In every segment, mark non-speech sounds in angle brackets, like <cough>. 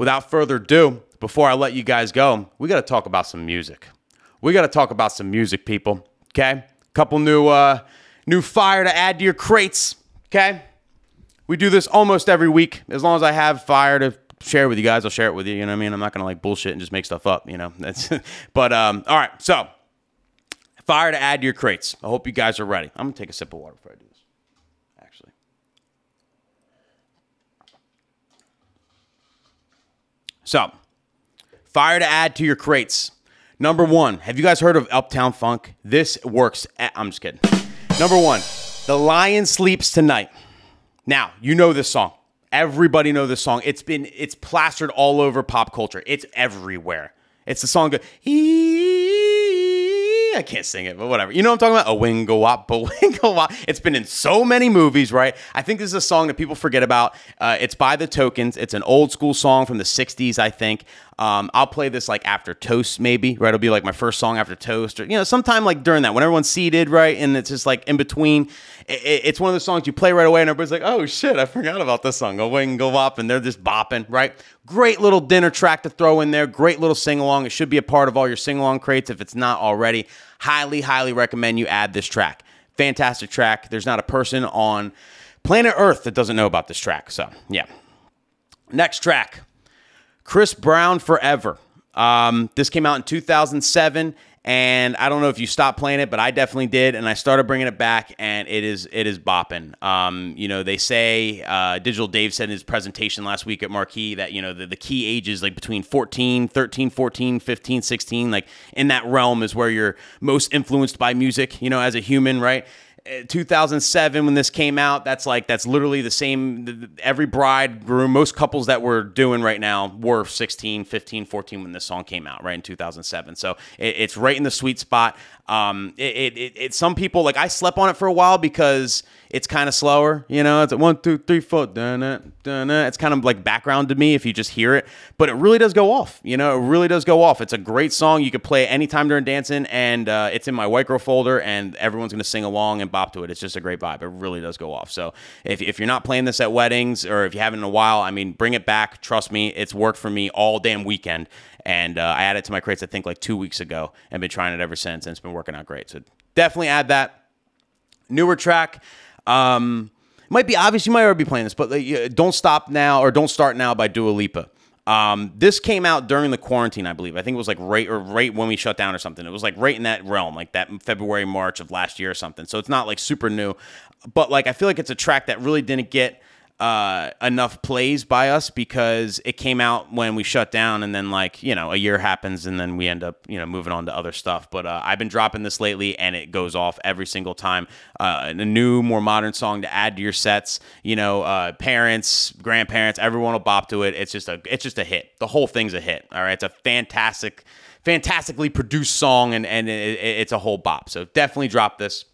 without further ado, before I let you guys go, we got to talk about some music. We got to talk about some music, people. Okay, couple new uh, new fire to add to your crates. Okay, we do this almost every week. As long as I have fire to share with you guys, I'll share it with you. You know what I mean? I'm not gonna like bullshit and just make stuff up. You know. <laughs> That's but um. All right, so fire to add to your crates. I hope you guys are ready. I'm gonna take a sip of water before I do this. Actually, So, fire to add to your crates. Number one, have you guys heard of Uptown Funk? This works. At, I'm just kidding. Number one, The Lion Sleeps Tonight. Now, you know this song. Everybody know this song. It's been it's plastered all over pop culture. It's everywhere. It's the song go, I can't sing it, but whatever. You know what I'm talking about? A wingo wop, a <laughs> wingo wop. It's been in so many movies, right? I think this is a song that people forget about. Uh, it's by The Tokens. It's an old school song from the 60s, I think. Um, I'll play this like after toast, maybe, right? It'll be like my first song after toast, or you know, sometime like during that when everyone's seated, right? And it's just like in between. It, it, it's one of those songs you play right away, and everybody's like, "Oh shit, I forgot about this song." Go away and go up, and they're just bopping, right? Great little dinner track to throw in there. Great little sing along. It should be a part of all your sing along crates if it's not already. Highly, highly recommend you add this track. Fantastic track. There's not a person on planet Earth that doesn't know about this track. So yeah. Next track. Chris Brown Forever. Um, this came out in 2007, and I don't know if you stopped playing it, but I definitely did, and I started bringing it back, and it is it is bopping. Um, you know, they say uh, Digital Dave said in his presentation last week at Marquee that you know the, the key ages like between 14, 13, 14, 15, 16, like in that realm is where you're most influenced by music. You know, as a human, right? 2007 when this came out that's like that's literally the same every bridegroom most couples that we're doing right now were 16 15 14 when this song came out right in 2007 so it's right in the sweet spot um, it, it, it, some people like I slept on it for a while because it's kind of slower, you know. It's like one, dun, dun. four, It's kind of like background to me if you just hear it, but it really does go off, you know. It really does go off. It's a great song. You could play it anytime during dancing, and uh, it's in my white girl folder, and everyone's gonna sing along and bop to it. It's just a great vibe. It really does go off. So if if you're not playing this at weddings or if you haven't in a while, I mean, bring it back. Trust me, it's worked for me all damn weekend, and uh, I added to my crates, I think, like two weeks ago and been trying it ever since. And it's been working out great. So definitely add that. Newer track. Um, might be obvious. You might already be playing this, but uh, don't stop now or don't start now by Dua Lipa. Um, this came out during the quarantine, I believe. I think it was like right or right when we shut down or something. It was like right in that realm, like that February, March of last year or something. So it's not like super new, but like I feel like it's a track that really didn't get uh, enough plays by us because it came out when we shut down, and then like you know a year happens, and then we end up you know moving on to other stuff. But uh, I've been dropping this lately, and it goes off every single time. Uh, a new, more modern song to add to your sets. You know, uh, parents, grandparents, everyone will bop to it. It's just a it's just a hit. The whole thing's a hit. All right, it's a fantastic, fantastically produced song, and and it, it's a whole bop. So definitely drop this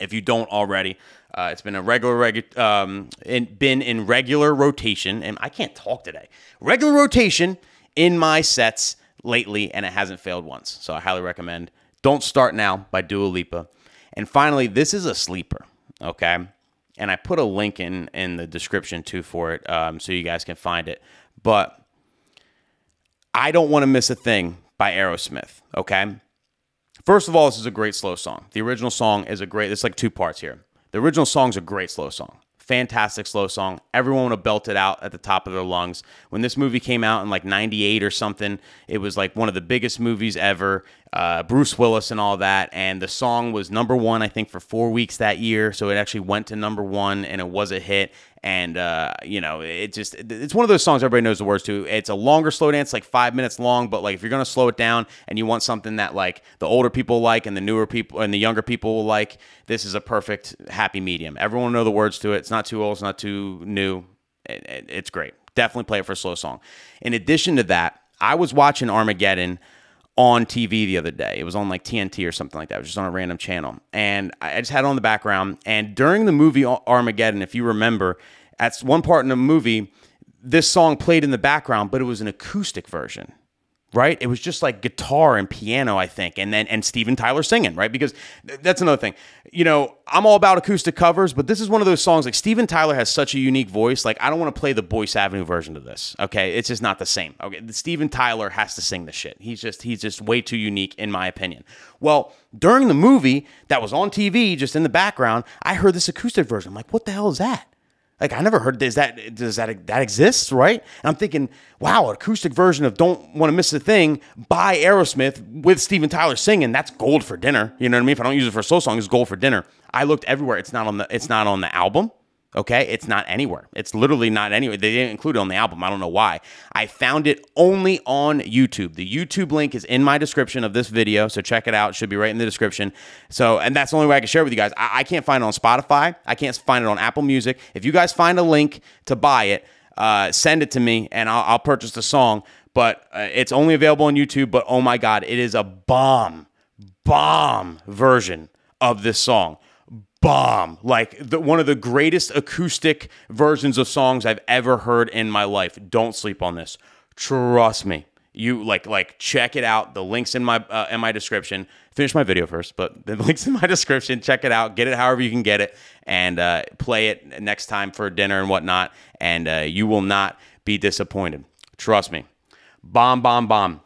if you don't already. Uh, it's been a regular, regu- um, in, been in regular rotation, and I can't talk today. Regular rotation in my sets lately, and it hasn't failed once. So I highly recommend. Don't start now by Dua Lipa. And finally, this is a sleeper. Okay, and I put a link in in the description too for it, um, so you guys can find it. But I don't want to miss a thing by Aerosmith. Okay, First of all, this is a great slow song. The original song is a great, it's like two parts here. The original song's a great slow song. Fantastic slow song. Everyone would have belted out at the top of their lungs. When this movie came out in like 98 or something, it was like one of the biggest movies ever uh, Bruce Willis and all that. And the song was number one, I think, for four weeks that year. So it actually went to number one and it was a hit. And, uh, you know, it just, it's one of those songs everybody knows the words to. It's a longer slow dance, like five minutes long. But, like, if you're going to slow it down and you want something that, like, the older people like and the newer people and the younger people will like, this is a perfect happy medium. Everyone know the words to it. It's not too old, it's not too new. It, it, it's great. Definitely play it for a slow song. In addition to that, I was watching Armageddon on TV the other day. It was on like TNT or something like that. It was just on a random channel. And I just had it on the background. And during the movie Armageddon, if you remember, at one part in the movie, this song played in the background, but it was an acoustic version right? It was just like guitar and piano, I think, and then and Steven Tyler singing, right? Because th- that's another thing. You know, I'm all about acoustic covers, but this is one of those songs like Steven Tyler has such a unique voice. Like I don't want to play the Boyce Avenue version of this. Okay, it's just not the same. Okay, Steven Tyler has to sing the shit. He's just he's just way too unique in my opinion. Well, during the movie that was on TV, just in the background, I heard this acoustic version. I'm like, what the hell is that? Like I never heard. Is that does that that exists right? And I'm thinking, wow, acoustic version of "Don't Want to Miss a Thing" by Aerosmith with Steven Tyler singing. That's gold for dinner. You know what I mean? If I don't use it for a soul song, it's gold for dinner. I looked everywhere. It's not on the. It's not on the album. Okay, it's not anywhere. It's literally not anywhere. They didn't include it on the album. I don't know why. I found it only on YouTube. The YouTube link is in my description of this video, so check it out. It should be right in the description. So, and that's the only way I can share with you guys. I, I can't find it on Spotify. I can't find it on Apple Music. If you guys find a link to buy it, uh, send it to me, and I'll, I'll purchase the song. But uh, it's only available on YouTube. But oh my God, it is a bomb, bomb version of this song bomb. Like the, one of the greatest acoustic versions of songs I've ever heard in my life. Don't sleep on this. Trust me. You like like check it out. The links in my uh, in my description. Finish my video first, but <laughs> the links in my description. Check it out. Get it however you can get it, and uh, play it next time for dinner and whatnot. And uh, you will not be disappointed. Trust me. Bomb, bomb, bomb.